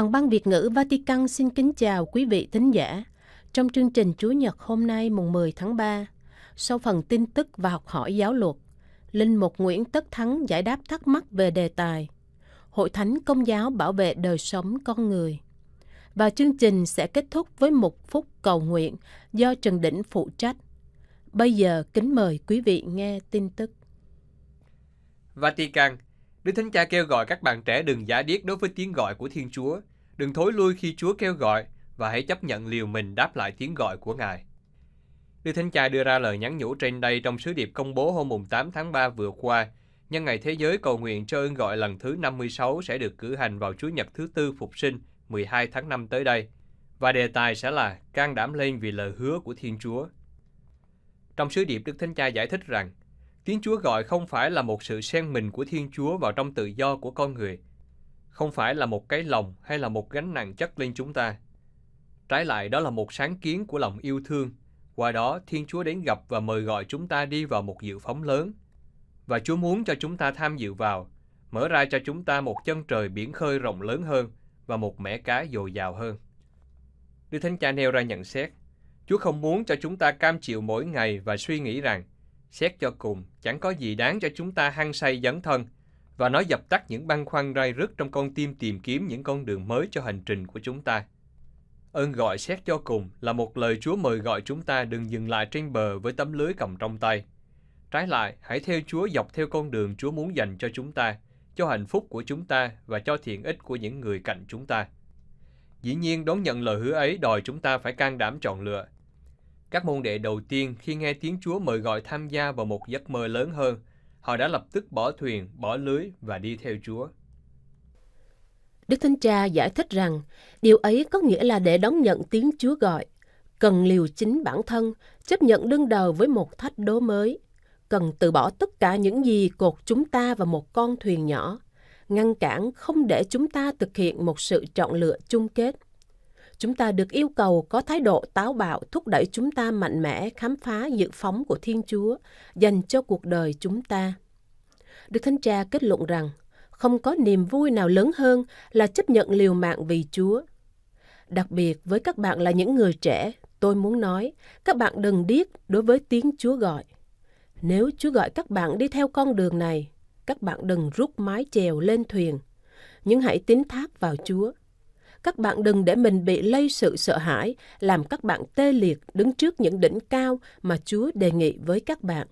Toàn ban Việt ngữ Vatican xin kính chào quý vị thính giả. Trong chương trình Chúa Nhật hôm nay mùng 10 tháng 3, sau phần tin tức và học hỏi giáo luật, Linh Mục Nguyễn Tất Thắng giải đáp thắc mắc về đề tài Hội Thánh Công giáo bảo vệ đời sống con người. Và chương trình sẽ kết thúc với một phút cầu nguyện do Trần Đỉnh phụ trách. Bây giờ kính mời quý vị nghe tin tức. Vatican Đức Thánh Cha kêu gọi các bạn trẻ đừng giả điếc đối với tiếng gọi của Thiên Chúa Đừng thối lui khi Chúa kêu gọi và hãy chấp nhận liều mình đáp lại tiếng gọi của Ngài. Đức Thánh Cha đưa ra lời nhắn nhủ trên đây trong sứ điệp công bố hôm 8 tháng 3 vừa qua, nhân ngày Thế giới cầu nguyện cho ơn gọi lần thứ 56 sẽ được cử hành vào Chúa nhật thứ tư phục sinh 12 tháng 5 tới đây, và đề tài sẽ là can đảm lên vì lời hứa của Thiên Chúa. Trong sứ điệp Đức Thánh Cha giải thích rằng, tiếng Chúa gọi không phải là một sự xen mình của Thiên Chúa vào trong tự do của con người – không phải là một cái lòng hay là một gánh nặng chất lên chúng ta. Trái lại đó là một sáng kiến của lòng yêu thương, qua đó Thiên Chúa đến gặp và mời gọi chúng ta đi vào một dự phóng lớn. Và Chúa muốn cho chúng ta tham dự vào, mở ra cho chúng ta một chân trời biển khơi rộng lớn hơn và một mẻ cá dồi dào hơn. Đức Thánh Cha nêu ra nhận xét, Chúa không muốn cho chúng ta cam chịu mỗi ngày và suy nghĩ rằng, xét cho cùng, chẳng có gì đáng cho chúng ta hăng say dấn thân – và nó dập tắt những băn khoăn rai rứt trong con tim tìm kiếm những con đường mới cho hành trình của chúng ta. Ơn gọi xét cho cùng là một lời Chúa mời gọi chúng ta đừng dừng lại trên bờ với tấm lưới cầm trong tay. Trái lại, hãy theo Chúa dọc theo con đường Chúa muốn dành cho chúng ta, cho hạnh phúc của chúng ta và cho thiện ích của những người cạnh chúng ta. Dĩ nhiên, đón nhận lời hứa ấy đòi chúng ta phải can đảm chọn lựa. Các môn đệ đầu tiên khi nghe tiếng Chúa mời gọi tham gia vào một giấc mơ lớn hơn – họ đã lập tức bỏ thuyền, bỏ lưới và đi theo Chúa. Đức Thánh Cha giải thích rằng, điều ấy có nghĩa là để đón nhận tiếng Chúa gọi, cần liều chính bản thân, chấp nhận đương đầu với một thách đố mới, cần từ bỏ tất cả những gì cột chúng ta vào một con thuyền nhỏ, ngăn cản không để chúng ta thực hiện một sự chọn lựa chung kết – chúng ta được yêu cầu có thái độ táo bạo thúc đẩy chúng ta mạnh mẽ khám phá dự phóng của Thiên Chúa dành cho cuộc đời chúng ta. Đức Thánh Cha kết luận rằng, không có niềm vui nào lớn hơn là chấp nhận liều mạng vì Chúa. Đặc biệt với các bạn là những người trẻ, tôi muốn nói, các bạn đừng điếc đối với tiếng Chúa gọi. Nếu Chúa gọi các bạn đi theo con đường này, các bạn đừng rút mái chèo lên thuyền, nhưng hãy tín thác vào Chúa các bạn đừng để mình bị lây sự sợ hãi, làm các bạn tê liệt đứng trước những đỉnh cao mà Chúa đề nghị với các bạn.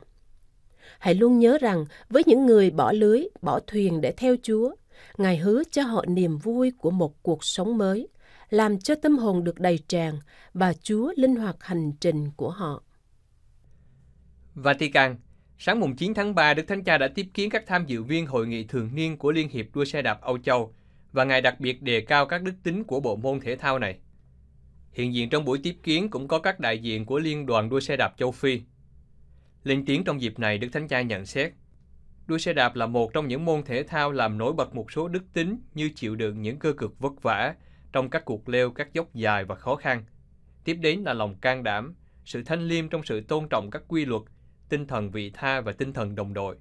Hãy luôn nhớ rằng với những người bỏ lưới, bỏ thuyền để theo Chúa, Ngài hứa cho họ niềm vui của một cuộc sống mới, làm cho tâm hồn được đầy tràn và Chúa linh hoạt hành trình của họ. Vatican Sáng mùng 9 tháng 3, Đức Thánh Cha đã tiếp kiến các tham dự viên hội nghị thường niên của Liên hiệp đua xe đạp Âu Châu và Ngài đặc biệt đề cao các đức tính của bộ môn thể thao này. Hiện diện trong buổi tiếp kiến cũng có các đại diện của Liên đoàn đua xe đạp châu Phi. Lên tiếng trong dịp này, Đức Thánh Cha nhận xét, đua xe đạp là một trong những môn thể thao làm nổi bật một số đức tính như chịu đựng những cơ cực vất vả trong các cuộc leo các dốc dài và khó khăn. Tiếp đến là lòng can đảm, sự thanh liêm trong sự tôn trọng các quy luật, tinh thần vị tha và tinh thần đồng đội.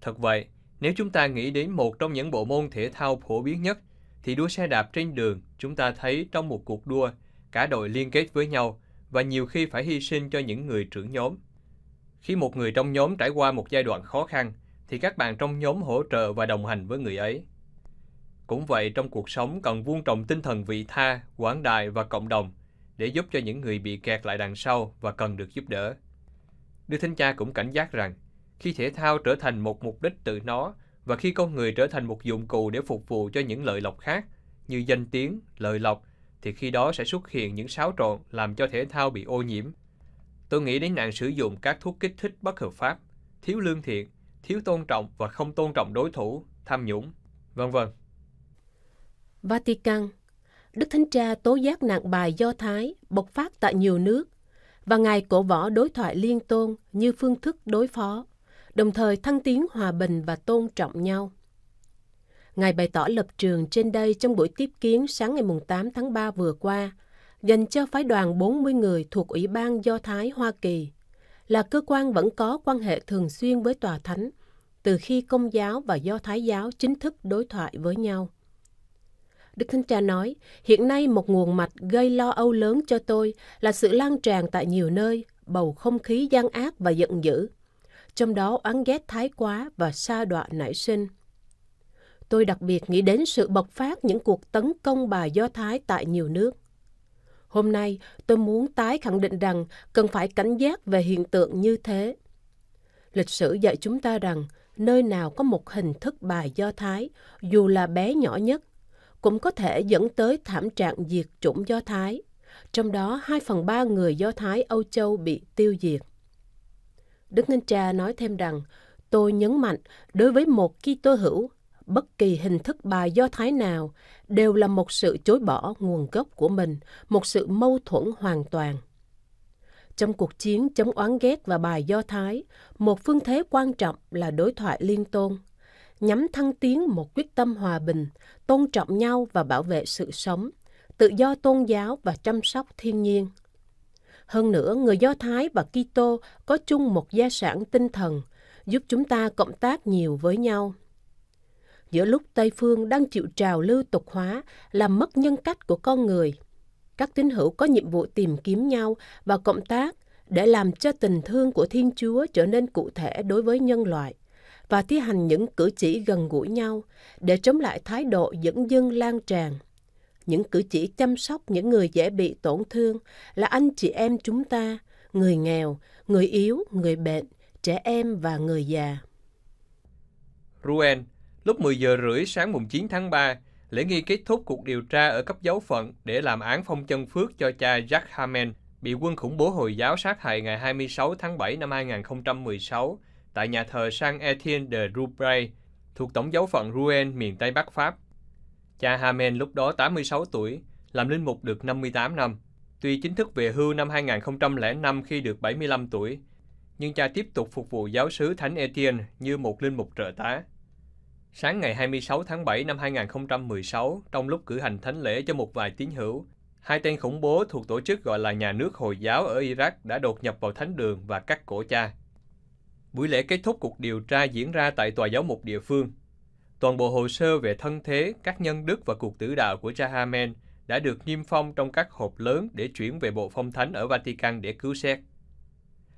Thật vậy, nếu chúng ta nghĩ đến một trong những bộ môn thể thao phổ biến nhất, thì đua xe đạp trên đường chúng ta thấy trong một cuộc đua, cả đội liên kết với nhau và nhiều khi phải hy sinh cho những người trưởng nhóm. Khi một người trong nhóm trải qua một giai đoạn khó khăn, thì các bạn trong nhóm hỗ trợ và đồng hành với người ấy. Cũng vậy trong cuộc sống cần vuông trồng tinh thần vị tha, quảng đại và cộng đồng để giúp cho những người bị kẹt lại đằng sau và cần được giúp đỡ. Đức Thánh Cha cũng cảnh giác rằng khi thể thao trở thành một mục đích tự nó và khi con người trở thành một dụng cụ để phục vụ cho những lợi lộc khác như danh tiếng, lợi lộc thì khi đó sẽ xuất hiện những xáo trộn làm cho thể thao bị ô nhiễm. Tôi nghĩ đến nạn sử dụng các thuốc kích thích bất hợp pháp, thiếu lương thiện, thiếu tôn trọng và không tôn trọng đối thủ, tham nhũng, vân vân. Vatican Đức Thánh Cha tố giác nạn bài Do Thái bộc phát tại nhiều nước và Ngài cổ võ đối thoại liên tôn như phương thức đối phó đồng thời thăng tiến hòa bình và tôn trọng nhau. Ngài bày tỏ lập trường trên đây trong buổi tiếp kiến sáng ngày 8 tháng 3 vừa qua, dành cho phái đoàn 40 người thuộc Ủy ban Do Thái Hoa Kỳ, là cơ quan vẫn có quan hệ thường xuyên với Tòa Thánh từ khi Công giáo và Do Thái giáo chính thức đối thoại với nhau. Đức Thánh Cha nói, hiện nay một nguồn mạch gây lo âu lớn cho tôi là sự lan tràn tại nhiều nơi, bầu không khí gian ác và giận dữ trong đó oán ghét thái quá và sa đọa nảy sinh. Tôi đặc biệt nghĩ đến sự bộc phát những cuộc tấn công bà Do Thái tại nhiều nước. Hôm nay, tôi muốn tái khẳng định rằng cần phải cảnh giác về hiện tượng như thế. Lịch sử dạy chúng ta rằng nơi nào có một hình thức bà Do Thái, dù là bé nhỏ nhất, cũng có thể dẫn tới thảm trạng diệt chủng Do Thái. Trong đó, 2 phần 3 người Do Thái Âu Châu bị tiêu diệt. Đức Thánh Cha nói thêm rằng, tôi nhấn mạnh đối với một Kitô hữu, bất kỳ hình thức bài do thái nào đều là một sự chối bỏ nguồn gốc của mình, một sự mâu thuẫn hoàn toàn. Trong cuộc chiến chống oán ghét và bài do thái, một phương thế quan trọng là đối thoại liên tôn, nhắm thăng tiến một quyết tâm hòa bình, tôn trọng nhau và bảo vệ sự sống, tự do tôn giáo và chăm sóc thiên nhiên – hơn nữa, người Do Thái và Kitô có chung một gia sản tinh thần, giúp chúng ta cộng tác nhiều với nhau. Giữa lúc Tây Phương đang chịu trào lưu tục hóa, làm mất nhân cách của con người, các tín hữu có nhiệm vụ tìm kiếm nhau và cộng tác để làm cho tình thương của Thiên Chúa trở nên cụ thể đối với nhân loại và thi hành những cử chỉ gần gũi nhau để chống lại thái độ dẫn dưng lan tràn những cử chỉ chăm sóc những người dễ bị tổn thương là anh chị em chúng ta, người nghèo, người yếu, người bệnh, trẻ em và người già. Ruen, lúc 10 giờ rưỡi sáng mùng 9 tháng 3, lễ nghi kết thúc cuộc điều tra ở cấp giáo phận để làm án phong chân phước cho cha Jack Hamen, bị quân khủng bố Hồi giáo sát hại ngày 26 tháng 7 năm 2016 tại nhà thờ Saint Etienne de Roubray thuộc tổng giáo phận Rouen, miền Tây Bắc Pháp. Cha Hamen lúc đó 86 tuổi, làm linh mục được 58 năm. Tuy chính thức về hưu năm 2005 khi được 75 tuổi, nhưng cha tiếp tục phục vụ giáo sứ Thánh Etienne như một linh mục trợ tá. Sáng ngày 26 tháng 7 năm 2016, trong lúc cử hành thánh lễ cho một vài tín hữu, hai tên khủng bố thuộc tổ chức gọi là Nhà nước Hồi giáo ở Iraq đã đột nhập vào thánh đường và cắt cổ cha. Buổi lễ kết thúc cuộc điều tra diễn ra tại tòa giáo mục địa phương. Toàn bộ hồ sơ về thân thế, các nhân đức và cuộc tử đạo của Jahamen đã được niêm phong trong các hộp lớn để chuyển về Bộ Phong Thánh ở Vatican để cứu xét.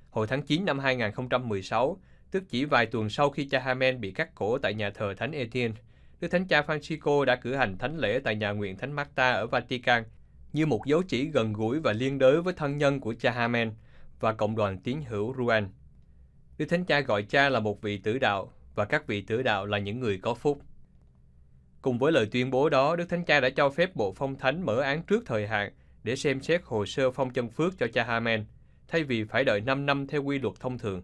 Hồi tháng 9 năm 2016, tức chỉ vài tuần sau khi Jahamen bị cắt cổ tại nhà thờ Thánh Etienne, Đức Thánh Cha Francisco đã cử hành thánh lễ tại nhà nguyện Thánh Marta ở Vatican như một dấu chỉ gần gũi và liên đới với thân nhân của Jahamen và cộng đoàn tín hữu Ruan. Đức Thánh Cha gọi cha là một vị tử đạo và các vị tử đạo là những người có phúc. Cùng với lời tuyên bố đó, Đức Thánh Cha đã cho phép Bộ Phong Thánh mở án trước thời hạn để xem xét hồ sơ phong chân phước cho cha Hamen, thay vì phải đợi 5 năm theo quy luật thông thường.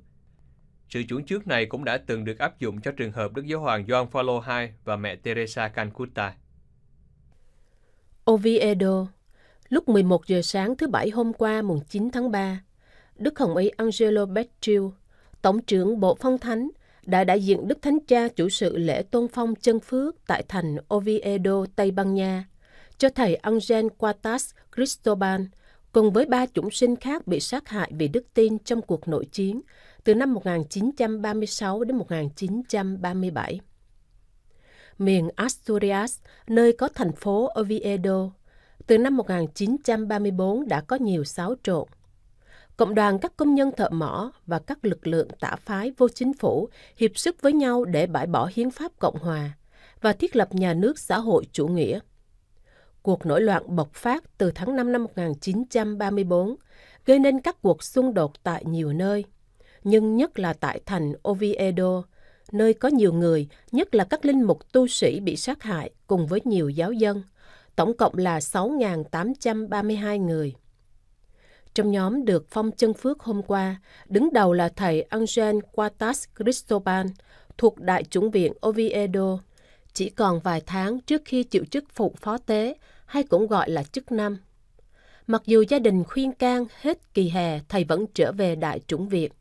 Sự chuẩn trước này cũng đã từng được áp dụng cho trường hợp Đức Giáo hoàng Gioan Phaolô II và mẹ Teresa Cancuta. Oviedo, lúc 11 giờ sáng thứ Bảy hôm qua mùng 9 tháng 3, Đức Hồng Y Angelo Becciu, Tổng trưởng Bộ Phong Thánh, đã đại diện Đức Thánh Cha chủ sự lễ tôn phong chân phước tại thành Oviedo, Tây Ban Nha, cho thầy Angel Quatas Cristobal cùng với ba chủng sinh khác bị sát hại vì đức tin trong cuộc nội chiến từ năm 1936 đến 1937. Miền Asturias, nơi có thành phố Oviedo, từ năm 1934 đã có nhiều xáo trộn cộng đoàn các công nhân thợ mỏ và các lực lượng tả phái vô chính phủ hiệp sức với nhau để bãi bỏ hiến pháp Cộng hòa và thiết lập nhà nước xã hội chủ nghĩa. Cuộc nổi loạn bộc phát từ tháng 5 năm 1934 gây nên các cuộc xung đột tại nhiều nơi, nhưng nhất là tại thành Oviedo, nơi có nhiều người, nhất là các linh mục tu sĩ bị sát hại cùng với nhiều giáo dân, tổng cộng là 6.832 người trong nhóm được phong chân phước hôm qua, đứng đầu là thầy Angel Quatas Cristobal thuộc Đại chủng viện Oviedo. Chỉ còn vài tháng trước khi chịu chức phụ phó tế, hay cũng gọi là chức năm. Mặc dù gia đình khuyên can hết kỳ hè, thầy vẫn trở về đại chủng viện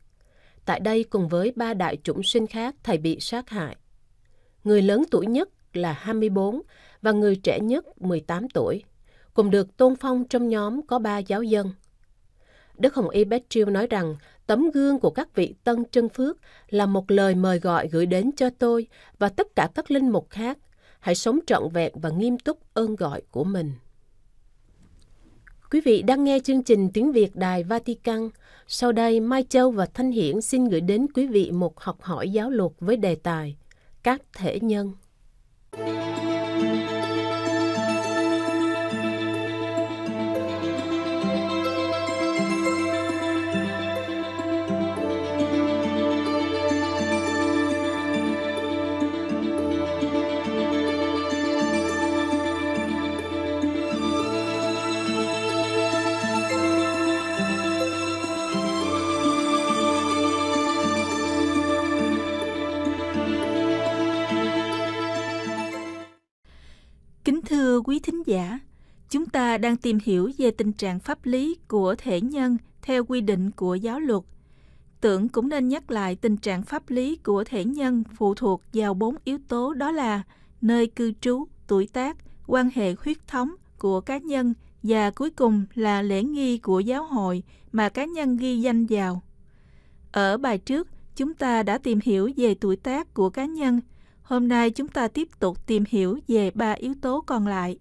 Tại đây cùng với ba đại chủng sinh khác, thầy bị sát hại. Người lớn tuổi nhất là 24 và người trẻ nhất 18 tuổi, cùng được tôn phong trong nhóm có ba giáo dân. Đức Hồng Y Petriu nói rằng tấm gương của các vị tân chân phước là một lời mời gọi gửi đến cho tôi và tất cả các linh mục khác. Hãy sống trọn vẹn và nghiêm túc ơn gọi của mình. Quý vị đang nghe chương trình Tiếng Việt Đài Vatican. Sau đây, Mai Châu và Thanh Hiển xin gửi đến quý vị một học hỏi giáo luật với đề tài Các thể nhân. Thank you. Thưa quý thính giả, chúng ta đang tìm hiểu về tình trạng pháp lý của thể nhân theo quy định của giáo luật. Tưởng cũng nên nhắc lại tình trạng pháp lý của thể nhân phụ thuộc vào bốn yếu tố đó là nơi cư trú, tuổi tác, quan hệ huyết thống của cá nhân và cuối cùng là lễ nghi của giáo hội mà cá nhân ghi danh vào. Ở bài trước, chúng ta đã tìm hiểu về tuổi tác của cá nhân – Hôm nay chúng ta tiếp tục tìm hiểu về ba yếu tố còn lại.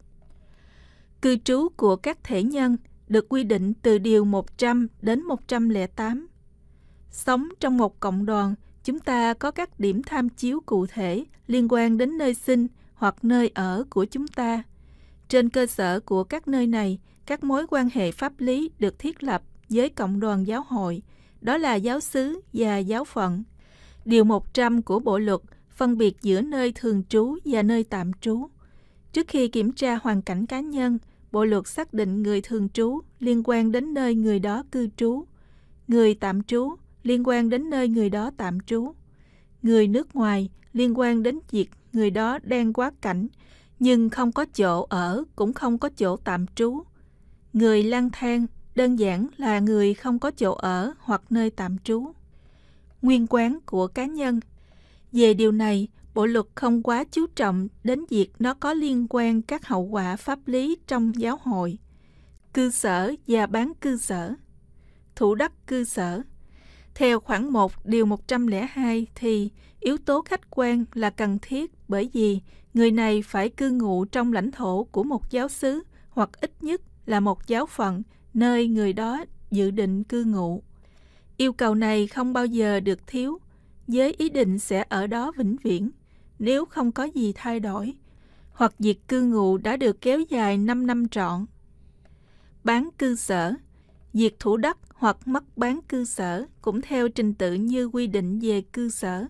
Cư trú của các thể nhân được quy định từ điều 100 đến 108. Sống trong một cộng đoàn, chúng ta có các điểm tham chiếu cụ thể liên quan đến nơi sinh hoặc nơi ở của chúng ta. Trên cơ sở của các nơi này, các mối quan hệ pháp lý được thiết lập với cộng đoàn giáo hội, đó là giáo xứ và giáo phận. Điều 100 của Bộ luật phân biệt giữa nơi thường trú và nơi tạm trú. Trước khi kiểm tra hoàn cảnh cá nhân, Bộ luật xác định người thường trú liên quan đến nơi người đó cư trú, người tạm trú liên quan đến nơi người đó tạm trú, người nước ngoài liên quan đến việc người đó đang quá cảnh nhưng không có chỗ ở cũng không có chỗ tạm trú. Người lang thang đơn giản là người không có chỗ ở hoặc nơi tạm trú. Nguyên quán của cá nhân về điều này, bộ luật không quá chú trọng đến việc nó có liên quan các hậu quả pháp lý trong giáo hội, cư sở và bán cư sở, thủ đất cư sở. Theo khoảng 1 điều 102 thì yếu tố khách quan là cần thiết bởi vì người này phải cư ngụ trong lãnh thổ của một giáo xứ hoặc ít nhất là một giáo phận nơi người đó dự định cư ngụ. Yêu cầu này không bao giờ được thiếu với ý định sẽ ở đó vĩnh viễn nếu không có gì thay đổi, hoặc việc cư ngụ đã được kéo dài 5 năm trọn. Bán cư sở Việc thủ đất hoặc mất bán cư sở cũng theo trình tự như quy định về cư sở.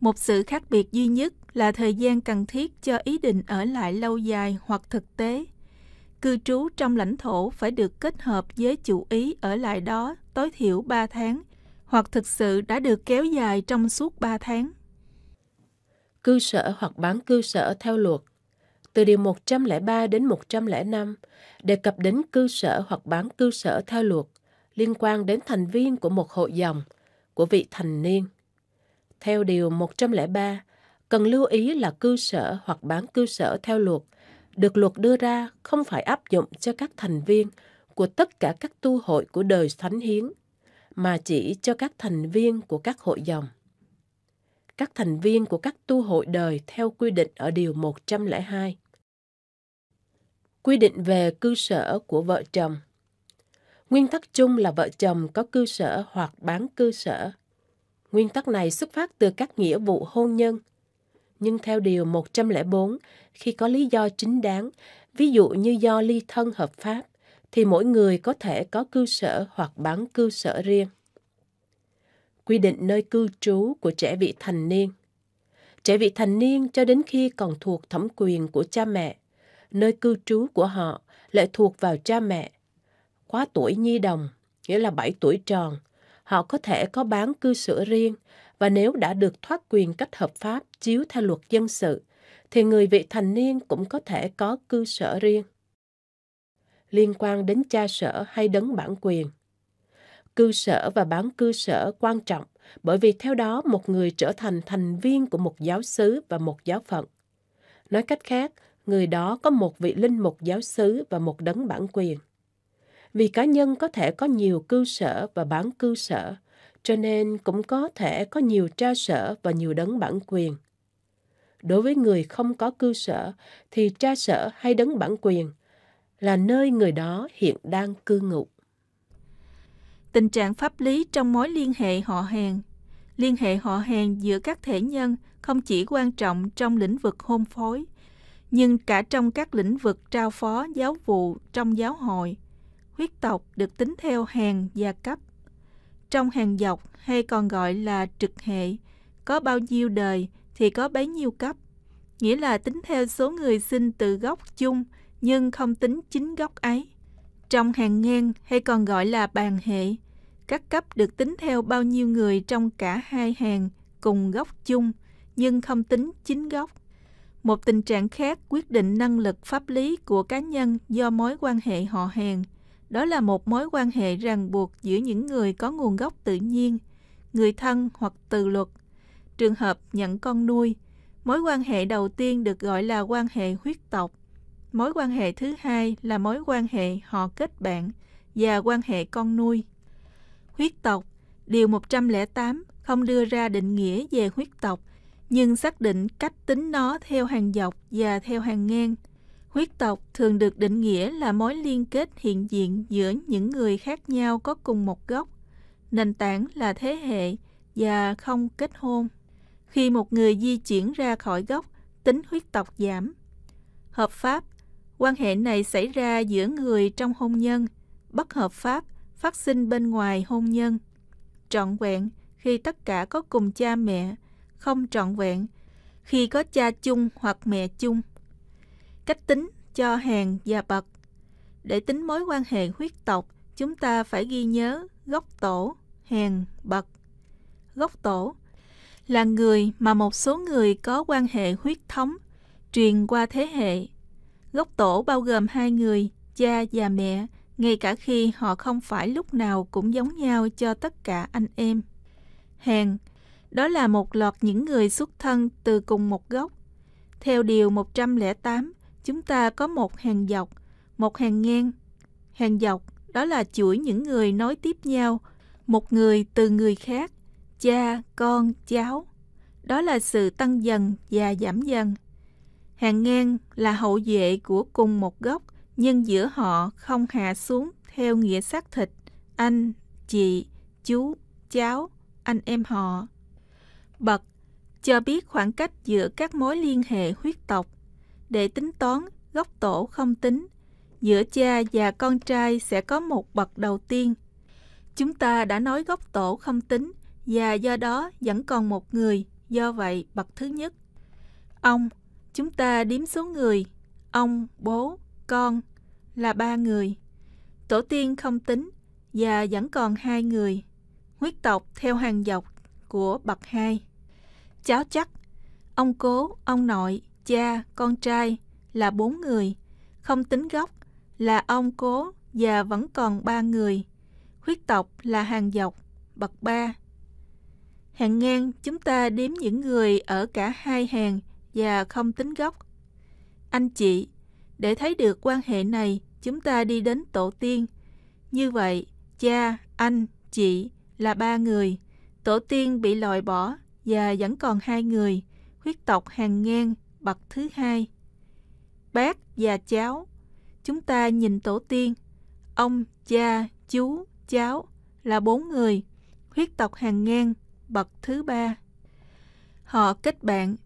Một sự khác biệt duy nhất là thời gian cần thiết cho ý định ở lại lâu dài hoặc thực tế. Cư trú trong lãnh thổ phải được kết hợp với chủ ý ở lại đó tối thiểu 3 tháng hoặc thực sự đã được kéo dài trong suốt 3 tháng. Cư sở hoặc bán cư sở theo luật từ điều 103 đến 105 đề cập đến cư sở hoặc bán cư sở theo luật liên quan đến thành viên của một hội dòng, của vị thành niên. Theo điều 103, cần lưu ý là cư sở hoặc bán cư sở theo luật được luật đưa ra không phải áp dụng cho các thành viên của tất cả các tu hội của đời thánh hiến mà chỉ cho các thành viên của các hội dòng. Các thành viên của các tu hội đời theo quy định ở Điều 102. Quy định về cư sở của vợ chồng Nguyên tắc chung là vợ chồng có cư sở hoặc bán cư sở. Nguyên tắc này xuất phát từ các nghĩa vụ hôn nhân. Nhưng theo Điều 104, khi có lý do chính đáng, ví dụ như do ly thân hợp pháp, thì mỗi người có thể có cư sở hoặc bán cư sở riêng. Quy định nơi cư trú của trẻ vị thành niên Trẻ vị thành niên cho đến khi còn thuộc thẩm quyền của cha mẹ, nơi cư trú của họ lại thuộc vào cha mẹ. Quá tuổi nhi đồng, nghĩa là 7 tuổi tròn, họ có thể có bán cư sở riêng và nếu đã được thoát quyền cách hợp pháp chiếu theo luật dân sự, thì người vị thành niên cũng có thể có cư sở riêng liên quan đến cha sở hay đấng bản quyền. Cư sở và bán cư sở quan trọng bởi vì theo đó một người trở thành thành viên của một giáo xứ và một giáo phận. Nói cách khác, người đó có một vị linh mục giáo xứ và một đấng bản quyền. Vì cá nhân có thể có nhiều cư sở và bán cư sở, cho nên cũng có thể có nhiều tra sở và nhiều đấng bản quyền. Đối với người không có cư sở thì tra sở hay đấng bản quyền là nơi người đó hiện đang cư ngụ. Tình trạng pháp lý trong mối liên hệ họ hàng Liên hệ họ hàng giữa các thể nhân không chỉ quan trọng trong lĩnh vực hôn phối, nhưng cả trong các lĩnh vực trao phó giáo vụ trong giáo hội. Huyết tộc được tính theo hàng gia cấp. Trong hàng dọc hay còn gọi là trực hệ, có bao nhiêu đời thì có bấy nhiêu cấp, nghĩa là tính theo số người sinh từ gốc chung – nhưng không tính chính gốc ấy. Trong hàng ngang hay còn gọi là bàn hệ, các cấp được tính theo bao nhiêu người trong cả hai hàng cùng gốc chung nhưng không tính chính gốc. Một tình trạng khác quyết định năng lực pháp lý của cá nhân do mối quan hệ họ hàng. Đó là một mối quan hệ ràng buộc giữa những người có nguồn gốc tự nhiên, người thân hoặc từ luật. Trường hợp nhận con nuôi, mối quan hệ đầu tiên được gọi là quan hệ huyết tộc Mối quan hệ thứ hai là mối quan hệ họ kết bạn và quan hệ con nuôi. Huyết tộc, điều 108 không đưa ra định nghĩa về huyết tộc, nhưng xác định cách tính nó theo hàng dọc và theo hàng ngang. Huyết tộc thường được định nghĩa là mối liên kết hiện diện giữa những người khác nhau có cùng một gốc. Nền tảng là thế hệ và không kết hôn. Khi một người di chuyển ra khỏi gốc, tính huyết tộc giảm. Hợp pháp Quan hệ này xảy ra giữa người trong hôn nhân, bất hợp pháp, phát sinh bên ngoài hôn nhân. Trọn vẹn khi tất cả có cùng cha mẹ, không trọn vẹn khi có cha chung hoặc mẹ chung. Cách tính cho hàng và bậc. Để tính mối quan hệ huyết tộc, chúng ta phải ghi nhớ gốc tổ, hàng, bậc. Gốc tổ là người mà một số người có quan hệ huyết thống truyền qua thế hệ Gốc tổ bao gồm hai người, cha và mẹ, ngay cả khi họ không phải lúc nào cũng giống nhau cho tất cả anh em. Hèn, đó là một loạt những người xuất thân từ cùng một gốc. Theo điều 108, chúng ta có một hàng dọc, một hàng ngang. Hàng dọc đó là chuỗi những người nối tiếp nhau, một người từ người khác, cha, con, cháu. Đó là sự tăng dần và giảm dần. Hàng ngang là hậu vệ của cùng một gốc, nhưng giữa họ không hạ xuống theo nghĩa xác thịt, anh, chị, chú, cháu, anh em họ. Bậc cho biết khoảng cách giữa các mối liên hệ huyết tộc để tính toán gốc tổ không tính giữa cha và con trai sẽ có một bậc đầu tiên chúng ta đã nói gốc tổ không tính và do đó vẫn còn một người do vậy bậc thứ nhất ông Chúng ta đếm số người, ông, bố, con là ba người. Tổ tiên không tính và vẫn còn hai người. Huyết tộc theo hàng dọc của bậc hai. Cháu chắc, ông cố, ông nội, cha, con trai là bốn người. Không tính gốc là ông cố và vẫn còn ba người. Huyết tộc là hàng dọc, bậc ba. Hàng ngang chúng ta đếm những người ở cả hai hàng và không tính gốc. Anh chị, để thấy được quan hệ này, chúng ta đi đến tổ tiên. Như vậy, cha, anh, chị là ba người. Tổ tiên bị loại bỏ và vẫn còn hai người, huyết tộc hàng ngang bậc thứ hai. Bác và cháu, chúng ta nhìn tổ tiên, ông, cha, chú, cháu là bốn người, huyết tộc hàng ngang bậc thứ ba. Họ kết bạn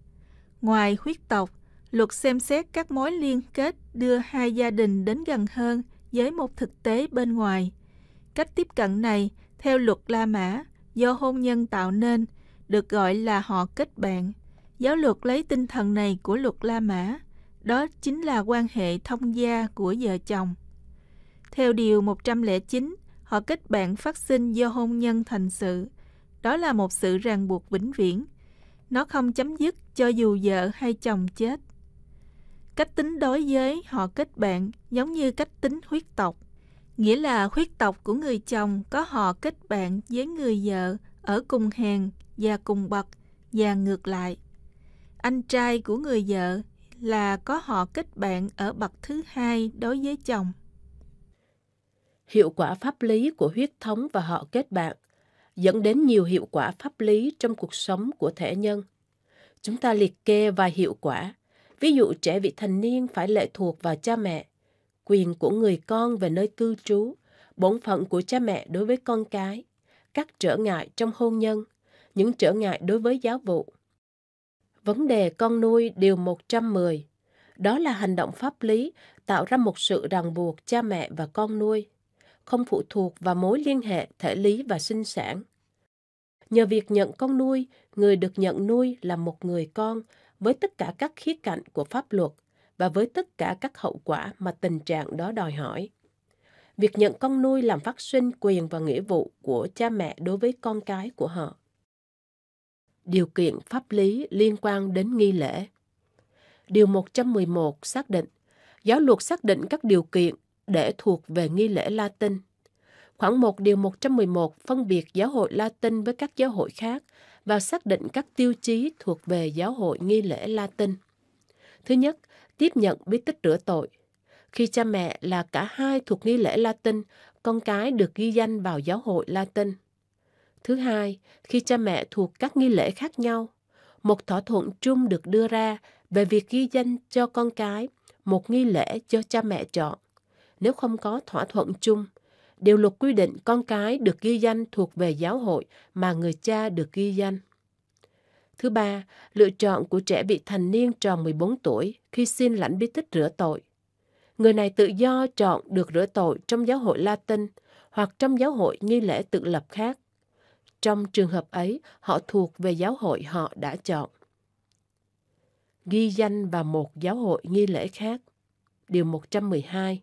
Ngoài huyết tộc, luật xem xét các mối liên kết đưa hai gia đình đến gần hơn với một thực tế bên ngoài. Cách tiếp cận này, theo luật La Mã, do hôn nhân tạo nên, được gọi là họ kết bạn. Giáo luật lấy tinh thần này của luật La Mã, đó chính là quan hệ thông gia của vợ chồng. Theo điều 109, họ kết bạn phát sinh do hôn nhân thành sự. Đó là một sự ràng buộc vĩnh viễn. Nó không chấm dứt cho dù vợ hay chồng chết. Cách tính đối giới họ kết bạn giống như cách tính huyết tộc, nghĩa là huyết tộc của người chồng có họ kết bạn với người vợ ở cùng hàng và cùng bậc và ngược lại. Anh trai của người vợ là có họ kết bạn ở bậc thứ hai đối với chồng. Hiệu quả pháp lý của huyết thống và họ kết bạn dẫn đến nhiều hiệu quả pháp lý trong cuộc sống của thể nhân. Chúng ta liệt kê vài hiệu quả. Ví dụ trẻ vị thành niên phải lệ thuộc vào cha mẹ, quyền của người con về nơi cư trú, bổn phận của cha mẹ đối với con cái, các trở ngại trong hôn nhân, những trở ngại đối với giáo vụ. Vấn đề con nuôi điều 110, đó là hành động pháp lý tạo ra một sự ràng buộc cha mẹ và con nuôi, không phụ thuộc vào mối liên hệ thể lý và sinh sản. Nhờ việc nhận con nuôi, người được nhận nuôi là một người con với tất cả các khía cạnh của pháp luật và với tất cả các hậu quả mà tình trạng đó đòi hỏi. Việc nhận con nuôi làm phát sinh quyền và nghĩa vụ của cha mẹ đối với con cái của họ. Điều kiện pháp lý liên quan đến nghi lễ. Điều 111 xác định, giáo luật xác định các điều kiện để thuộc về nghi lễ Latin khoảng 1 điều 111 phân biệt giáo hội Latin với các giáo hội khác và xác định các tiêu chí thuộc về giáo hội nghi lễ Latin. Thứ nhất, tiếp nhận bí tích rửa tội. Khi cha mẹ là cả hai thuộc nghi lễ Latin, con cái được ghi danh vào giáo hội Latin. Thứ hai, khi cha mẹ thuộc các nghi lễ khác nhau, một thỏa thuận chung được đưa ra về việc ghi danh cho con cái, một nghi lễ cho cha mẹ chọn. Nếu không có thỏa thuận chung, Điều luật quy định con cái được ghi danh thuộc về giáo hội mà người cha được ghi danh. Thứ ba, lựa chọn của trẻ bị thành niên tròn 14 tuổi khi xin lãnh bí tích rửa tội. Người này tự do chọn được rửa tội trong giáo hội Latin hoặc trong giáo hội nghi lễ tự lập khác. Trong trường hợp ấy, họ thuộc về giáo hội họ đã chọn. Ghi danh vào một giáo hội nghi lễ khác. Điều 112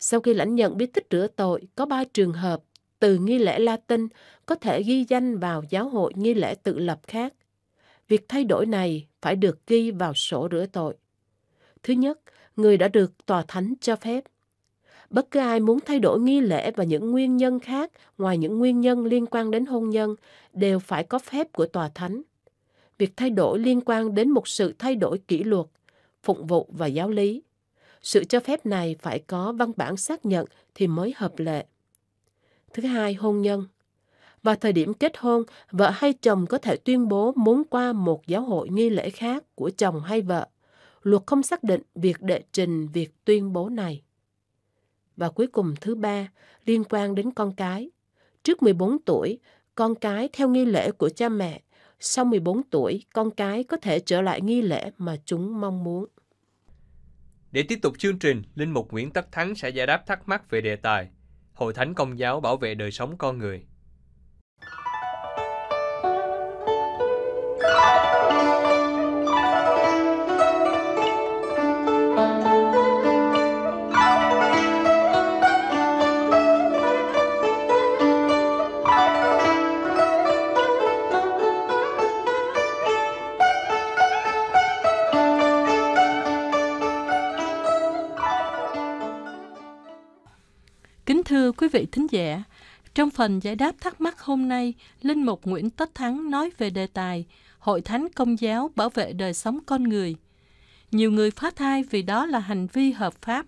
sau khi lãnh nhận bí tích rửa tội, có ba trường hợp từ nghi lễ Latin có thể ghi danh vào giáo hội nghi lễ tự lập khác. Việc thay đổi này phải được ghi vào sổ rửa tội. Thứ nhất, người đã được tòa thánh cho phép. Bất cứ ai muốn thay đổi nghi lễ và những nguyên nhân khác ngoài những nguyên nhân liên quan đến hôn nhân đều phải có phép của tòa thánh. Việc thay đổi liên quan đến một sự thay đổi kỷ luật, phụng vụ và giáo lý. Sự cho phép này phải có văn bản xác nhận thì mới hợp lệ. Thứ hai, hôn nhân. Vào thời điểm kết hôn, vợ hay chồng có thể tuyên bố muốn qua một giáo hội nghi lễ khác của chồng hay vợ. Luật không xác định việc đệ trình việc tuyên bố này. Và cuối cùng thứ ba, liên quan đến con cái. Trước 14 tuổi, con cái theo nghi lễ của cha mẹ. Sau 14 tuổi, con cái có thể trở lại nghi lễ mà chúng mong muốn. Để tiếp tục chương trình, Linh Mục Nguyễn Tất Thắng sẽ giải đáp thắc mắc về đề tài Hội Thánh Công giáo bảo vệ đời sống con người. quý vị thính giả, trong phần giải đáp thắc mắc hôm nay, Linh Mục Nguyễn Tất Thắng nói về đề tài Hội Thánh Công giáo bảo vệ đời sống con người. Nhiều người phá thai vì đó là hành vi hợp pháp.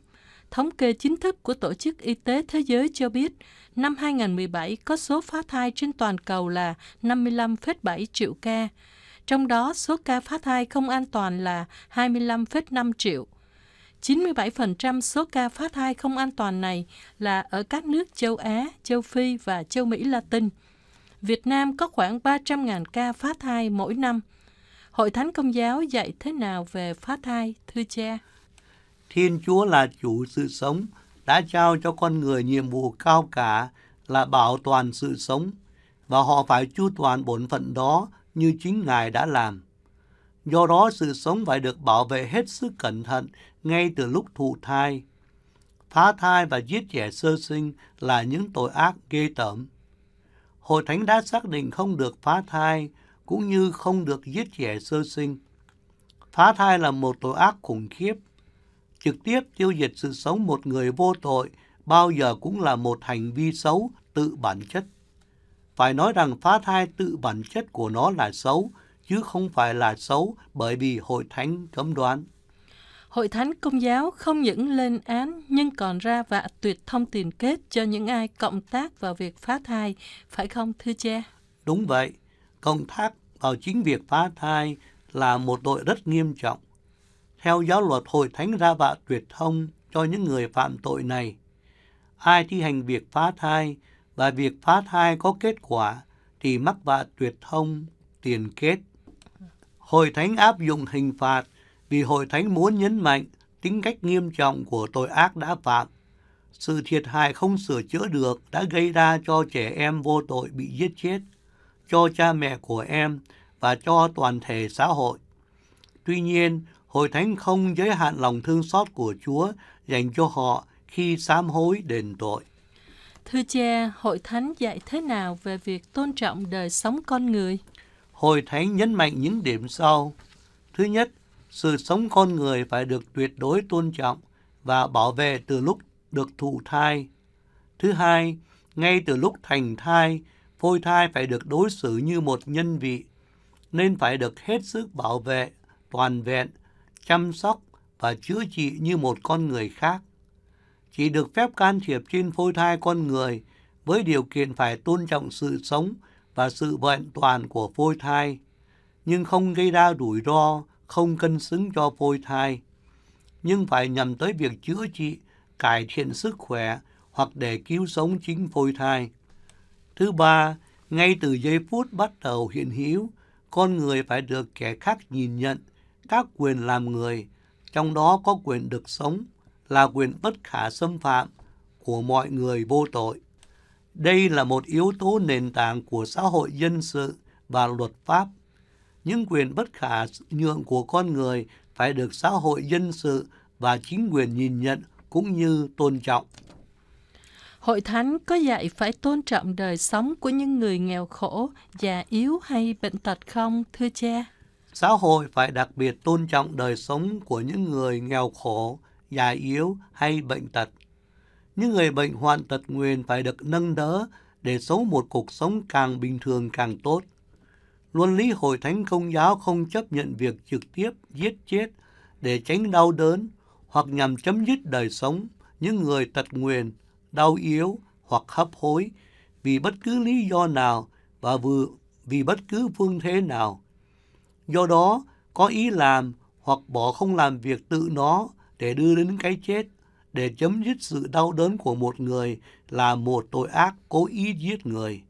Thống kê chính thức của Tổ chức Y tế Thế giới cho biết, năm 2017 có số phá thai trên toàn cầu là 55,7 triệu ca. Trong đó, số ca phá thai không an toàn là 25,5 triệu 97% số ca phá thai không an toàn này là ở các nước châu Á, châu Phi và châu Mỹ Latin. Việt Nam có khoảng 300.000 ca phá thai mỗi năm. Hội Thánh Công giáo dạy thế nào về phá thai, thưa cha? Thiên Chúa là chủ sự sống, đã trao cho con người nhiệm vụ cao cả là bảo toàn sự sống, và họ phải chu toàn bổn phận đó như chính Ngài đã làm. Do đó, sự sống phải được bảo vệ hết sức cẩn thận ngay từ lúc thụ thai. Phá thai và giết trẻ sơ sinh là những tội ác ghê tởm. Hội Thánh đã xác định không được phá thai cũng như không được giết trẻ sơ sinh. Phá thai là một tội ác khủng khiếp. Trực tiếp tiêu diệt sự sống một người vô tội bao giờ cũng là một hành vi xấu tự bản chất. Phải nói rằng phá thai tự bản chất của nó là xấu, chứ không phải là xấu bởi vì hội thánh cấm đoán. Hội Thánh Công giáo không những lên án nhưng còn ra vạ tuyệt thông tiền kết cho những ai cộng tác vào việc phá thai, phải không thưa cha? Đúng vậy, cộng tác vào chính việc phá thai là một tội rất nghiêm trọng. Theo giáo luật Hội Thánh ra vạ tuyệt thông cho những người phạm tội này, ai thi hành việc phá thai và việc phá thai có kết quả thì mắc vạ tuyệt thông tiền kết. Hội Thánh áp dụng hình phạt vì Hội Thánh muốn nhấn mạnh tính cách nghiêm trọng của tội ác đã phạm. Sự thiệt hại không sửa chữa được đã gây ra cho trẻ em vô tội bị giết chết, cho cha mẹ của em và cho toàn thể xã hội. Tuy nhiên, Hội Thánh không giới hạn lòng thương xót của Chúa dành cho họ khi sám hối đền tội. Thưa cha, Hội Thánh dạy thế nào về việc tôn trọng đời sống con người? Hội Thánh nhấn mạnh những điểm sau. Thứ nhất, sự sống con người phải được tuyệt đối tôn trọng và bảo vệ từ lúc được thụ thai. Thứ hai, ngay từ lúc thành thai, phôi thai phải được đối xử như một nhân vị, nên phải được hết sức bảo vệ, toàn vẹn, chăm sóc và chữa trị như một con người khác. Chỉ được phép can thiệp trên phôi thai con người với điều kiện phải tôn trọng sự sống và sự vẹn toàn của phôi thai, nhưng không gây ra rủi ro không cân xứng cho phôi thai, nhưng phải nhằm tới việc chữa trị, cải thiện sức khỏe hoặc để cứu sống chính phôi thai. Thứ ba, ngay từ giây phút bắt đầu hiện hữu, con người phải được kẻ khác nhìn nhận các quyền làm người, trong đó có quyền được sống là quyền bất khả xâm phạm của mọi người vô tội. Đây là một yếu tố nền tảng của xã hội dân sự và luật pháp những quyền bất khả nhượng của con người phải được xã hội dân sự và chính quyền nhìn nhận cũng như tôn trọng. Hội Thánh có dạy phải tôn trọng đời sống của những người nghèo khổ, già yếu hay bệnh tật không, thưa cha? Xã hội phải đặc biệt tôn trọng đời sống của những người nghèo khổ, già yếu hay bệnh tật. Những người bệnh hoạn tật nguyền phải được nâng đỡ để sống một cuộc sống càng bình thường càng tốt – Luân lý Hội Thánh Công giáo không chấp nhận việc trực tiếp giết chết để tránh đau đớn hoặc nhằm chấm dứt đời sống những người tật nguyền, đau yếu hoặc hấp hối vì bất cứ lý do nào và vừa vì bất cứ phương thế nào. Do đó, có ý làm hoặc bỏ không làm việc tự nó để đưa đến cái chết, để chấm dứt sự đau đớn của một người là một tội ác cố ý giết người.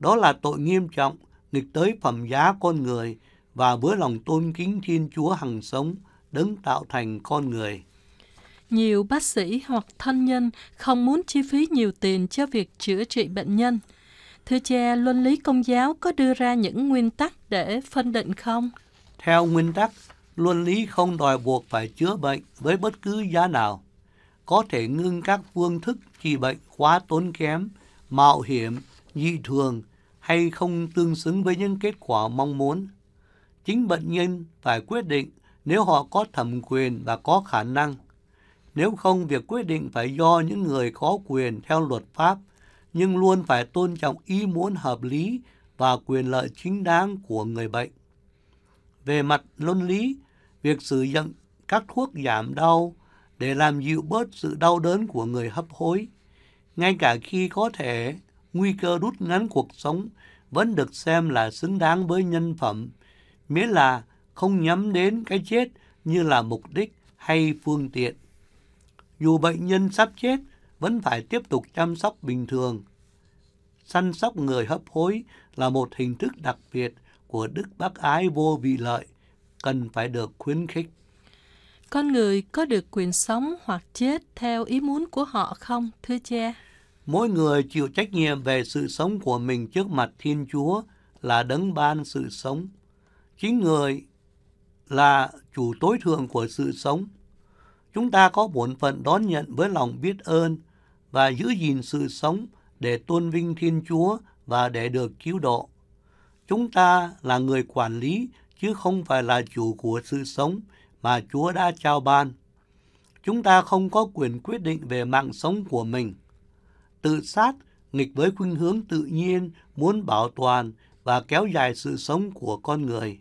Đó là tội nghiêm trọng nghịch tới phẩm giá con người và với lòng tôn kính Thiên Chúa hằng sống, đấng tạo thành con người. Nhiều bác sĩ hoặc thân nhân không muốn chi phí nhiều tiền cho việc chữa trị bệnh nhân. Thưa cha, luân lý công giáo có đưa ra những nguyên tắc để phân định không? Theo nguyên tắc, luân lý không đòi buộc phải chữa bệnh với bất cứ giá nào. Có thể ngưng các phương thức trị bệnh quá tốn kém, mạo hiểm, dị thường – hay không tương xứng với những kết quả mong muốn. Chính bệnh nhân phải quyết định nếu họ có thẩm quyền và có khả năng. Nếu không, việc quyết định phải do những người có quyền theo luật pháp, nhưng luôn phải tôn trọng ý muốn hợp lý và quyền lợi chính đáng của người bệnh. Về mặt luân lý, việc sử dụng các thuốc giảm đau để làm dịu bớt sự đau đớn của người hấp hối, ngay cả khi có thể nguy cơ rút ngắn cuộc sống vẫn được xem là xứng đáng với nhân phẩm, miễn là không nhắm đến cái chết như là mục đích hay phương tiện. Dù bệnh nhân sắp chết, vẫn phải tiếp tục chăm sóc bình thường. Săn sóc người hấp hối là một hình thức đặc biệt của đức bác ái vô vị lợi, cần phải được khuyến khích. Con người có được quyền sống hoặc chết theo ý muốn của họ không, thưa cha? Mỗi người chịu trách nhiệm về sự sống của mình trước mặt Thiên Chúa là đấng ban sự sống. Chính người là chủ tối thượng của sự sống. Chúng ta có bổn phận đón nhận với lòng biết ơn và giữ gìn sự sống để tôn vinh Thiên Chúa và để được cứu độ. Chúng ta là người quản lý chứ không phải là chủ của sự sống mà Chúa đã trao ban. Chúng ta không có quyền quyết định về mạng sống của mình tự sát nghịch với khuynh hướng tự nhiên muốn bảo toàn và kéo dài sự sống của con người.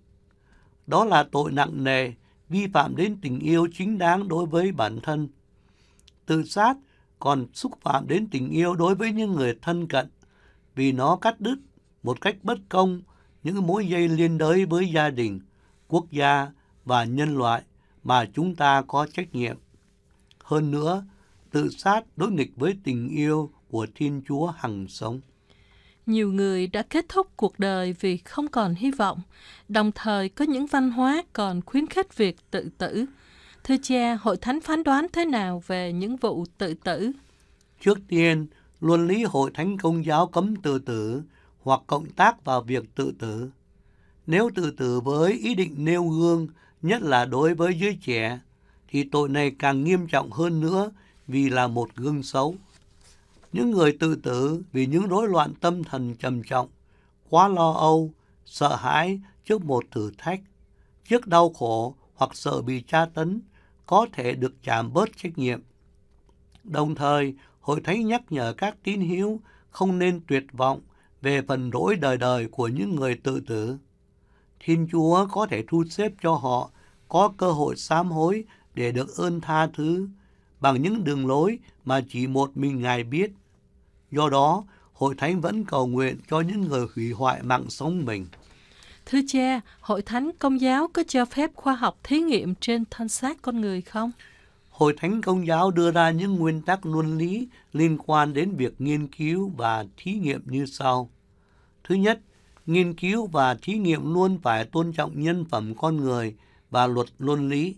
Đó là tội nặng nề, vi phạm đến tình yêu chính đáng đối với bản thân. Tự sát còn xúc phạm đến tình yêu đối với những người thân cận, vì nó cắt đứt một cách bất công những mối dây liên đới với gia đình, quốc gia và nhân loại mà chúng ta có trách nhiệm. Hơn nữa, tự sát đối nghịch với tình yêu của Thiên Chúa hằng sống. Nhiều người đã kết thúc cuộc đời vì không còn hy vọng, đồng thời có những văn hóa còn khuyến khích việc tự tử. Thưa cha, hội thánh phán đoán thế nào về những vụ tự tử? Trước tiên, luân lý hội thánh công giáo cấm tự tử hoặc cộng tác vào việc tự tử. Nếu tự tử với ý định nêu gương, nhất là đối với giới trẻ, thì tội này càng nghiêm trọng hơn nữa vì là một gương xấu. Những người tự tử vì những rối loạn tâm thần trầm trọng, quá lo âu, sợ hãi trước một thử thách, trước đau khổ hoặc sợ bị tra tấn, có thể được giảm bớt trách nhiệm. Đồng thời, Hội Thánh nhắc nhở các tín hữu không nên tuyệt vọng về phần rỗi đời đời của những người tự tử. Thiên Chúa có thể thu xếp cho họ có cơ hội sám hối để được ơn tha thứ, bằng những đường lối mà chỉ một mình Ngài biết. Do đó, Hội Thánh vẫn cầu nguyện cho những người hủy hoại mạng sống mình. Thưa cha, Hội Thánh Công giáo có cho phép khoa học thí nghiệm trên thân xác con người không? Hội Thánh Công giáo đưa ra những nguyên tắc luân lý liên quan đến việc nghiên cứu và thí nghiệm như sau. Thứ nhất, nghiên cứu và thí nghiệm luôn phải tôn trọng nhân phẩm con người và luật luân lý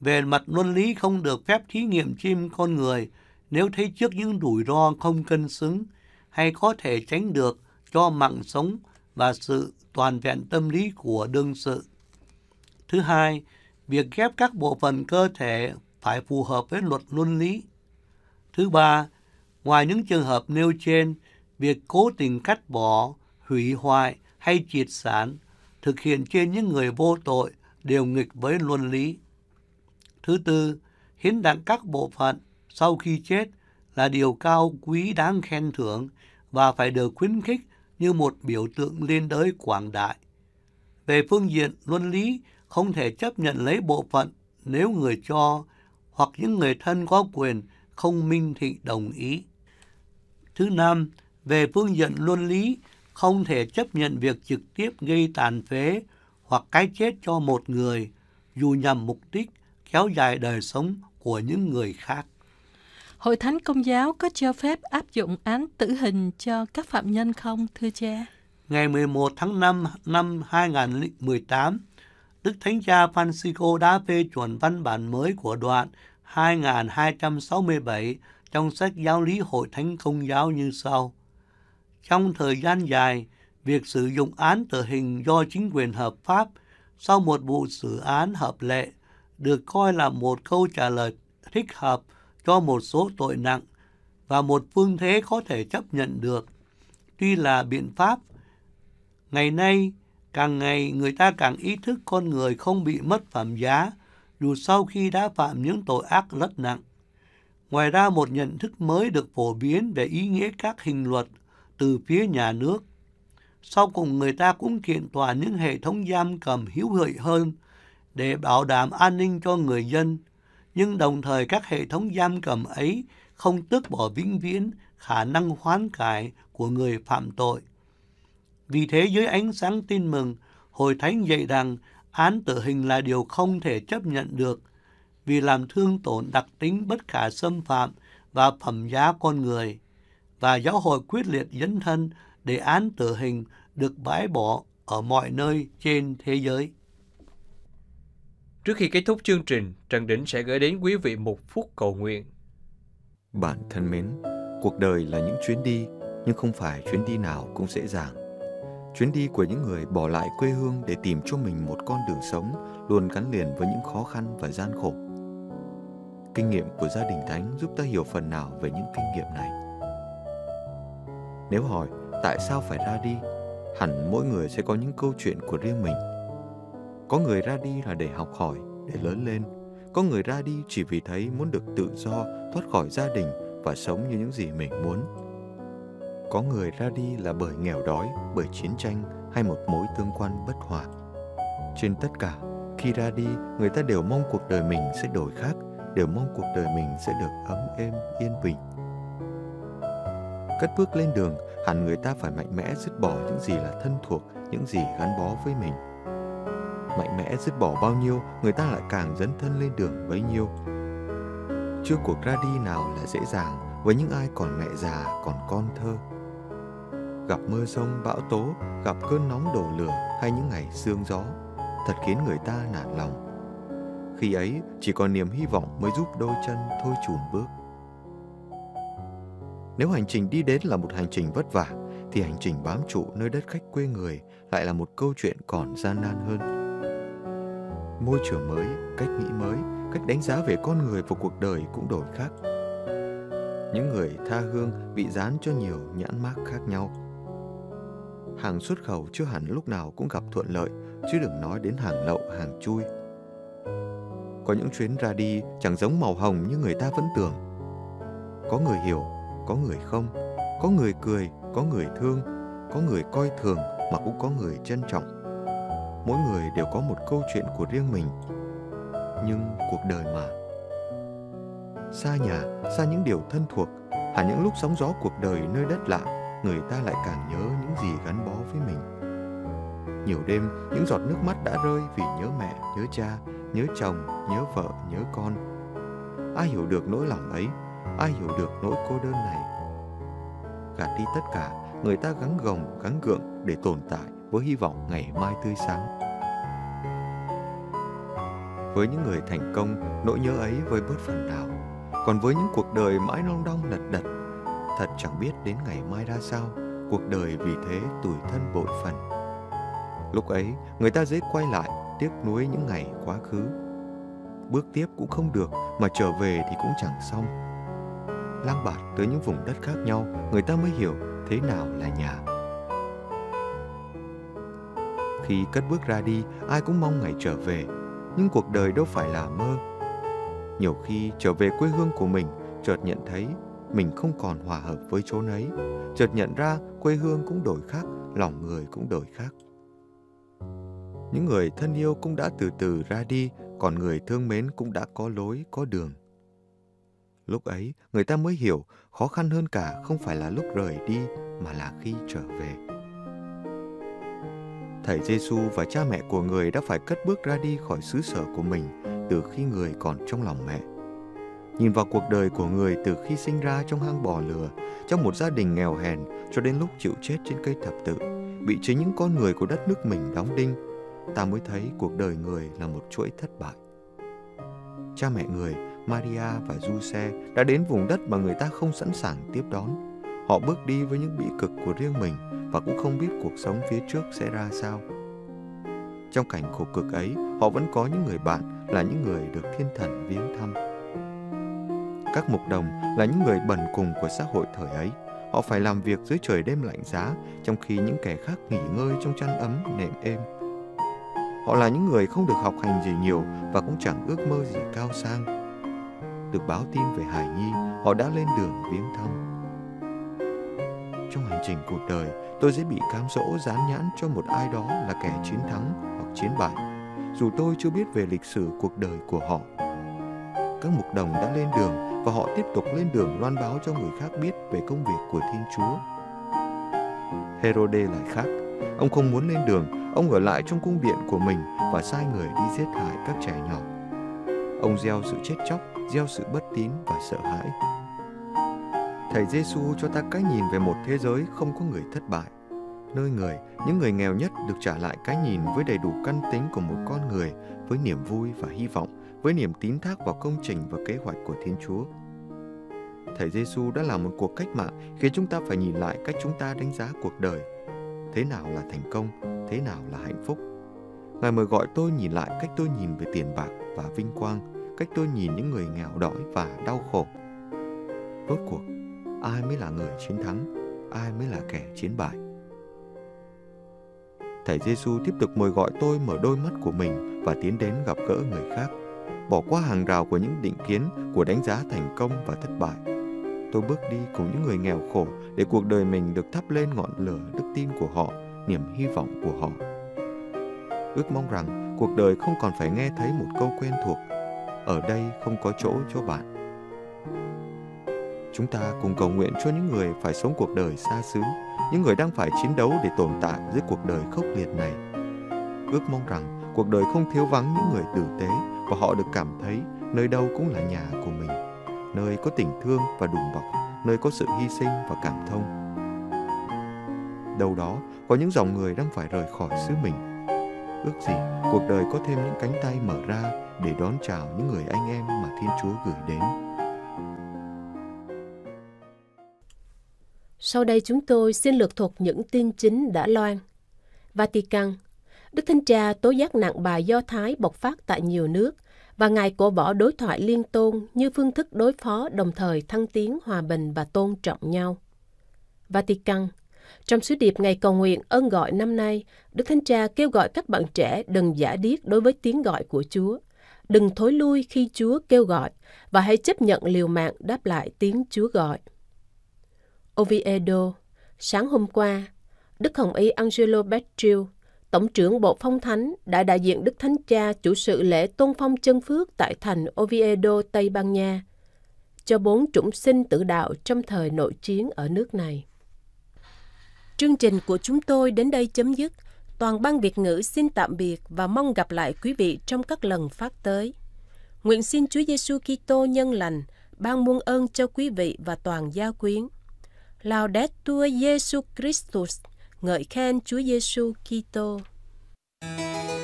về mặt luân lý không được phép thí nghiệm chim con người nếu thấy trước những rủi ro không cân xứng hay có thể tránh được cho mạng sống và sự toàn vẹn tâm lý của đương sự. Thứ hai, việc ghép các bộ phận cơ thể phải phù hợp với luật luân lý. Thứ ba, ngoài những trường hợp nêu trên, việc cố tình cắt bỏ, hủy hoại hay triệt sản thực hiện trên những người vô tội đều nghịch với luân lý. Thứ tư, hiến tặng các bộ phận sau khi chết là điều cao quý đáng khen thưởng và phải được khuyến khích như một biểu tượng liên đới quảng đại. Về phương diện luân lý, không thể chấp nhận lấy bộ phận nếu người cho hoặc những người thân có quyền không minh thị đồng ý. Thứ năm, về phương diện luân lý, không thể chấp nhận việc trực tiếp gây tàn phế hoặc cái chết cho một người, dù nhằm mục đích kéo dài đời sống của những người khác. Hội Thánh Công giáo có cho phép áp dụng án tử hình cho các phạm nhân không, thưa cha? Ngày 11 tháng 5 năm 2018, Đức Thánh Cha Francisco đã phê chuẩn văn bản mới của đoạn 2267 trong sách giáo lý Hội Thánh Công giáo như sau. Trong thời gian dài, việc sử dụng án tử hình do chính quyền hợp pháp sau một vụ xử án hợp lệ được coi là một câu trả lời thích hợp cho một số tội nặng và một phương thế có thể chấp nhận được. Tuy là biện pháp, ngày nay càng ngày người ta càng ý thức con người không bị mất phẩm giá dù sau khi đã phạm những tội ác rất nặng. Ngoài ra một nhận thức mới được phổ biến về ý nghĩa các hình luật từ phía nhà nước. Sau cùng người ta cũng kiện tòa những hệ thống giam cầm hữu hợi hơn để bảo đảm an ninh cho người dân, nhưng đồng thời các hệ thống giam cầm ấy không tước bỏ vĩnh viễn khả năng hoán cải của người phạm tội. Vì thế dưới ánh sáng tin mừng, Hội Thánh dạy rằng án tử hình là điều không thể chấp nhận được vì làm thương tổn đặc tính bất khả xâm phạm và phẩm giá con người và giáo hội quyết liệt dấn thân để án tử hình được bãi bỏ ở mọi nơi trên thế giới. Trước khi kết thúc chương trình, Trần Đỉnh sẽ gửi đến quý vị một phút cầu nguyện. Bạn thân mến, cuộc đời là những chuyến đi, nhưng không phải chuyến đi nào cũng dễ dàng. Chuyến đi của những người bỏ lại quê hương để tìm cho mình một con đường sống luôn gắn liền với những khó khăn và gian khổ. Kinh nghiệm của gia đình Thánh giúp ta hiểu phần nào về những kinh nghiệm này. Nếu hỏi tại sao phải ra đi, hẳn mỗi người sẽ có những câu chuyện của riêng mình – có người ra đi là để học hỏi, để lớn lên. Có người ra đi chỉ vì thấy muốn được tự do, thoát khỏi gia đình và sống như những gì mình muốn. Có người ra đi là bởi nghèo đói, bởi chiến tranh hay một mối tương quan bất hòa. Trên tất cả, khi ra đi, người ta đều mong cuộc đời mình sẽ đổi khác, đều mong cuộc đời mình sẽ được ấm êm, yên bình. Cất bước lên đường, hẳn người ta phải mạnh mẽ dứt bỏ những gì là thân thuộc, những gì gắn bó với mình mạnh mẽ dứt bỏ bao nhiêu, người ta lại càng dấn thân lên đường bấy nhiêu. Chưa cuộc ra đi nào là dễ dàng với những ai còn mẹ già, còn con thơ. Gặp mưa sông bão tố, gặp cơn nóng đổ lửa hay những ngày sương gió, thật khiến người ta nản lòng. Khi ấy, chỉ còn niềm hy vọng mới giúp đôi chân thôi chùn bước. Nếu hành trình đi đến là một hành trình vất vả, thì hành trình bám trụ nơi đất khách quê người lại là một câu chuyện còn gian nan hơn môi trường mới, cách nghĩ mới, cách đánh giá về con người và cuộc đời cũng đổi khác. Những người tha hương bị dán cho nhiều nhãn mác khác nhau. Hàng xuất khẩu chưa hẳn lúc nào cũng gặp thuận lợi, chứ đừng nói đến hàng lậu, hàng chui. Có những chuyến ra đi chẳng giống màu hồng như người ta vẫn tưởng. Có người hiểu, có người không, có người cười, có người thương, có người coi thường mà cũng có người trân trọng mỗi người đều có một câu chuyện của riêng mình nhưng cuộc đời mà xa nhà xa những điều thân thuộc hẳn những lúc sóng gió cuộc đời nơi đất lạ người ta lại càng nhớ những gì gắn bó với mình nhiều đêm những giọt nước mắt đã rơi vì nhớ mẹ nhớ cha nhớ chồng nhớ vợ nhớ con ai hiểu được nỗi lòng ấy ai hiểu được nỗi cô đơn này gạt đi tất cả người ta gắng gồng gắng gượng để tồn tại với hy vọng ngày mai tươi sáng. Với những người thành công, nỗi nhớ ấy vơi bớt phần nào. Còn với những cuộc đời mãi long đong lật đật, thật chẳng biết đến ngày mai ra sao, cuộc đời vì thế tủi thân bội phần. Lúc ấy, người ta dễ quay lại, tiếc nuối những ngày quá khứ. Bước tiếp cũng không được, mà trở về thì cũng chẳng xong. Lang bạt tới những vùng đất khác nhau, người ta mới hiểu thế nào là nhà khi cất bước ra đi, ai cũng mong ngày trở về, nhưng cuộc đời đâu phải là mơ. Nhiều khi trở về quê hương của mình, chợt nhận thấy mình không còn hòa hợp với chỗ ấy, chợt nhận ra quê hương cũng đổi khác, lòng người cũng đổi khác. Những người thân yêu cũng đã từ từ ra đi, còn người thương mến cũng đã có lối, có đường. Lúc ấy, người ta mới hiểu khó khăn hơn cả không phải là lúc rời đi mà là khi trở về. Thầy Giêsu và cha mẹ của người đã phải cất bước ra đi khỏi xứ sở của mình từ khi người còn trong lòng mẹ. Nhìn vào cuộc đời của người từ khi sinh ra trong hang bò lừa, trong một gia đình nghèo hèn cho đến lúc chịu chết trên cây thập tự, bị chính những con người của đất nước mình đóng đinh, ta mới thấy cuộc đời người là một chuỗi thất bại. Cha mẹ người, Maria và Giuse đã đến vùng đất mà người ta không sẵn sàng tiếp đón, Họ bước đi với những bị cực của riêng mình và cũng không biết cuộc sống phía trước sẽ ra sao. Trong cảnh khổ cực ấy, họ vẫn có những người bạn là những người được thiên thần viếng thăm. Các mục đồng là những người bần cùng của xã hội thời ấy. Họ phải làm việc dưới trời đêm lạnh giá, trong khi những kẻ khác nghỉ ngơi trong chăn ấm nệm êm. Họ là những người không được học hành gì nhiều và cũng chẳng ước mơ gì cao sang. Được báo tin về Hải Nhi, họ đã lên đường viếng thăm trong hành trình cuộc đời, tôi dễ bị cám dỗ dán nhãn cho một ai đó là kẻ chiến thắng hoặc chiến bại, dù tôi chưa biết về lịch sử cuộc đời của họ. Các mục đồng đã lên đường và họ tiếp tục lên đường loan báo cho người khác biết về công việc của Thiên Chúa. Herode lại khác. Ông không muốn lên đường, ông ở lại trong cung điện của mình và sai người đi giết hại các trẻ nhỏ. Ông gieo sự chết chóc, gieo sự bất tín và sợ hãi Thầy Giêsu cho ta cái nhìn về một thế giới không có người thất bại, nơi người, những người nghèo nhất được trả lại cái nhìn với đầy đủ căn tính của một con người, với niềm vui và hy vọng, với niềm tín thác vào công trình và kế hoạch của Thiên Chúa. Thầy Giêsu đã làm một cuộc cách mạng khiến chúng ta phải nhìn lại cách chúng ta đánh giá cuộc đời. Thế nào là thành công, thế nào là hạnh phúc. Ngài mời gọi tôi nhìn lại cách tôi nhìn về tiền bạc và vinh quang, cách tôi nhìn những người nghèo đói và đau khổ. Rốt cuộc, ai mới là người chiến thắng, ai mới là kẻ chiến bại. Thầy Giêsu tiếp tục mời gọi tôi mở đôi mắt của mình và tiến đến gặp gỡ người khác, bỏ qua hàng rào của những định kiến của đánh giá thành công và thất bại. Tôi bước đi cùng những người nghèo khổ để cuộc đời mình được thắp lên ngọn lửa đức tin của họ, niềm hy vọng của họ. Ước mong rằng cuộc đời không còn phải nghe thấy một câu quen thuộc, ở đây không có chỗ cho bạn Chúng ta cùng cầu nguyện cho những người phải sống cuộc đời xa xứ, những người đang phải chiến đấu để tồn tại dưới cuộc đời khốc liệt này. Ước mong rằng cuộc đời không thiếu vắng những người tử tế và họ được cảm thấy nơi đâu cũng là nhà của mình, nơi có tình thương và đùm bọc, nơi có sự hy sinh và cảm thông. Đâu đó có những dòng người đang phải rời khỏi xứ mình. Ước gì cuộc đời có thêm những cánh tay mở ra để đón chào những người anh em mà Thiên Chúa gửi đến. Sau đây chúng tôi xin lược thuật những tin chính đã loan. Vatican Đức Thánh Cha tố giác nặng bài Do Thái bộc phát tại nhiều nước và Ngài cổ võ đối thoại liên tôn như phương thức đối phó đồng thời thăng tiến hòa bình và tôn trọng nhau. Vatican Trong sứ điệp Ngày cầu nguyện ơn gọi năm nay, Đức Thánh Cha kêu gọi các bạn trẻ đừng giả điếc đối với tiếng gọi của Chúa. Đừng thối lui khi Chúa kêu gọi và hãy chấp nhận liều mạng đáp lại tiếng Chúa gọi. Oviedo, sáng hôm qua, Đức Hồng Y Angelo Becciu, Tổng trưởng Bộ Phong Thánh, đã đại diện Đức Thánh Cha chủ sự lễ tôn phong chân phước tại thành Oviedo, Tây Ban Nha, cho bốn chủng sinh tử đạo trong thời nội chiến ở nước này. Chương trình của chúng tôi đến đây chấm dứt. Toàn ban Việt ngữ xin tạm biệt và mong gặp lại quý vị trong các lần phát tới. Nguyện xin Chúa Giêsu Kitô nhân lành ban muôn ơn cho quý vị và toàn gia quyến. Laudetur Jesu Christus, ngợi khen Chúa Giêsu Kitô. thank you